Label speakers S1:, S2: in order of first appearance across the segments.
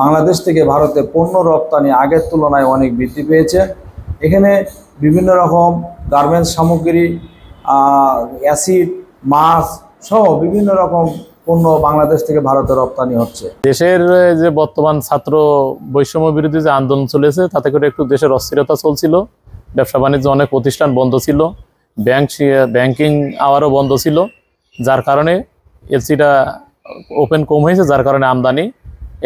S1: বাংলাদেশ থেকে ভারতে পণ্য রপ্তানি আগের তুলনায় অনেক বৃদ্ধি পেয়েছে এখানে বিভিন্ন রকম গার্মেন্টস সামগ্রী অ্যাসিড মাছ সহ বিভিন্ন রকম পণ্য বাংলাদেশ থেকে ভারতে রপ্তানি হচ্ছে
S2: দেশের যে বর্তমান ছাত্র বৈষম্য বিরোধী যে আন্দোলন চলেছে তাতে করে একটু দেশের অস্থিরতা চলছিল ব্যবসা বাণিজ্য অনেক প্রতিষ্ঠান বন্ধ ছিল ব্যাংক ব্যাংকিং আওয়ারও বন্ধ ছিল যার কারণে এলসিটা ওপেন কম হয়েছে যার কারণে আমদানি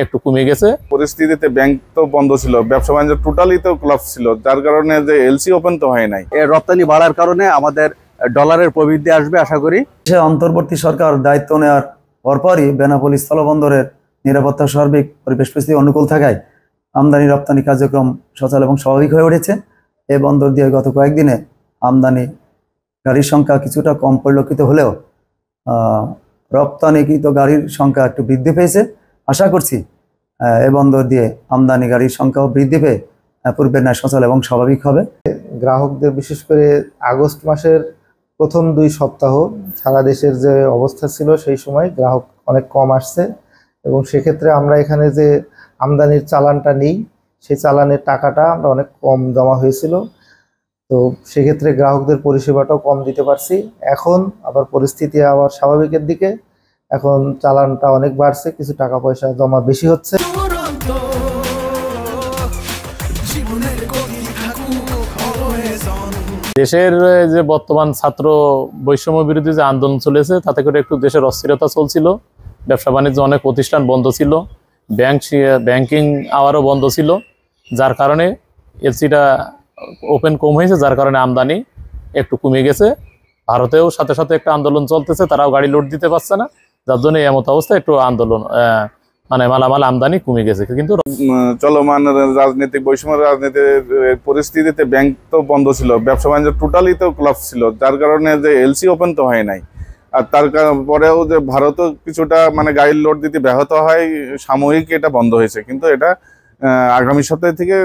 S2: একটু কমে
S3: গেছে পরিস্থিতিতে ব্যাংক তো বন্ধ ছিল ব্যবসা বাণিজ্য টোটালি তো ক্লাব ছিল যার কারণে যে এলসি
S1: ওপেন তো হয় নাই রপ্তানি বাড়ার কারণে আমাদের ডলারের প্রবৃদ্ধি আসবে আশা করি
S4: সে অন্তর্বর্তী সরকার দায়িত্ব নেওয়ার পরপরই বেনাপোল স্থলবন্দরের নিরাপত্তা সার্বিক পরিবেশ পরিস্থিতি অনুকূল থাকায় আমদানি রপ্তানি কার্যক্রম সচল এবং স্বাভাবিক হয়ে উঠেছে এ বন্দর দিয়ে গত কয়েকদিনে আমদানি গাড়ির সংখ্যা কিছুটা কম পরিলক্ষিত হলেও রপ্তানিকৃত গাড়ির সংখ্যা একটু বৃদ্ধি পেয়েছে আশা করছি এ বন্দর দিয়ে আমদানি গাড়ির সংখ্যাও বৃদ্ধি পেয়ে পূর্বের ন্যায় সচল এবং স্বাভাবিক হবে
S5: গ্রাহকদের বিশেষ করে আগস্ট মাসের প্রথম দুই সপ্তাহ সারা দেশের যে অবস্থা ছিল সেই সময় গ্রাহক অনেক কম আসছে এবং সেক্ষেত্রে আমরা এখানে যে আমদানির চালানটা নেই সেই চালানের টাকাটা আমরা অনেক কম জমা হয়েছিল তো সেক্ষেত্রে গ্রাহকদের পরিষেবাটাও কম দিতে পারছি এখন আবার পরিস্থিতি আবার স্বাভাবিকের দিকে এখন চালানটা অনেক বাড়ছে কিছু টাকা পয়সা জমা বেশি হচ্ছে
S2: দেশের যে বর্তমান ছাত্র বৈষম্য বিরোধী যে আন্দোলন চলেছে তাতে করে একটু দেশের অস্থিরতা চলছিল ব্যবসা বাণিজ্য অনেক প্রতিষ্ঠান বন্ধ ছিল ব্যাংক ব্যাংকিং আওয়ারও বন্ধ ছিল যার কারণে এলসিটা ওপেন কম হয়েছে যার কারণে আমদানি একটু কমে গেছে ভারতেও সাথে সাথে একটা আন্দোলন চলতেছে তারাও গাড়ি লোড দিতে পারছে না যার জন্য এমত অবস্থা একটু আন্দোলন মানে মালামাল আমদানি কমে গেছে কিন্তু
S3: চলমান রাজনৈতিক বৈষম্য রাজনীতির পরিস্থিতিতে ব্যাংক তো বন্ধ ছিল ব্যবসা বাণিজ্য টোটালি তো ক্লাব ছিল যার কারণে যে এলসি ওপেন তো হয় নাই আর তার পরেও যে ভারতও কিছুটা মানে গাড়ির লোড দিতে ব্যাহত হয় সাময়িক এটা বন্ধ হয়েছে কিন্তু এটা আগামী সপ্তাহ থেকে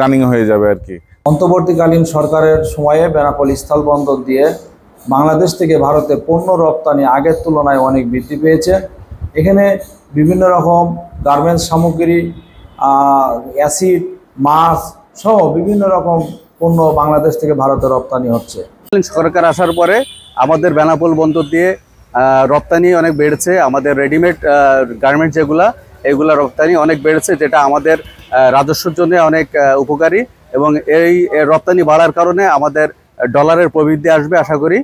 S3: রানিং হয়ে যাবে আর কি অন্তর্বর্তীকালীন
S1: সরকারের সময়ে বেনাপল স্থল বন্দর দিয়ে বাংলাদেশ থেকে ভারতে পণ্য রপ্তানি আগের তুলনায় অনেক বৃদ্ধি পেয়েছে এখানে বিভিন্ন রকম গার্মেন্টস সামগ্রী অ্যাসিড মাছ সহ বিভিন্ন রকম পণ্য বাংলাদেশ থেকে ভারতে রপ্তানি হচ্ছে সরকার আসার পরে আমাদের বেনাপোল বন্দর দিয়ে রপ্তানি অনেক বেড়েছে আমাদের রেডিমেড গার্মেন্ট যেগুলা এগুলা রপ্তানি অনেক বেড়েছে যেটা আমাদের রাজস্বর জন্য অনেক উপকারী এবং এই রপ্তানি বাড়ার কারণে আমাদের ডলারের প্রবৃদ্ধি আসবে আশা করি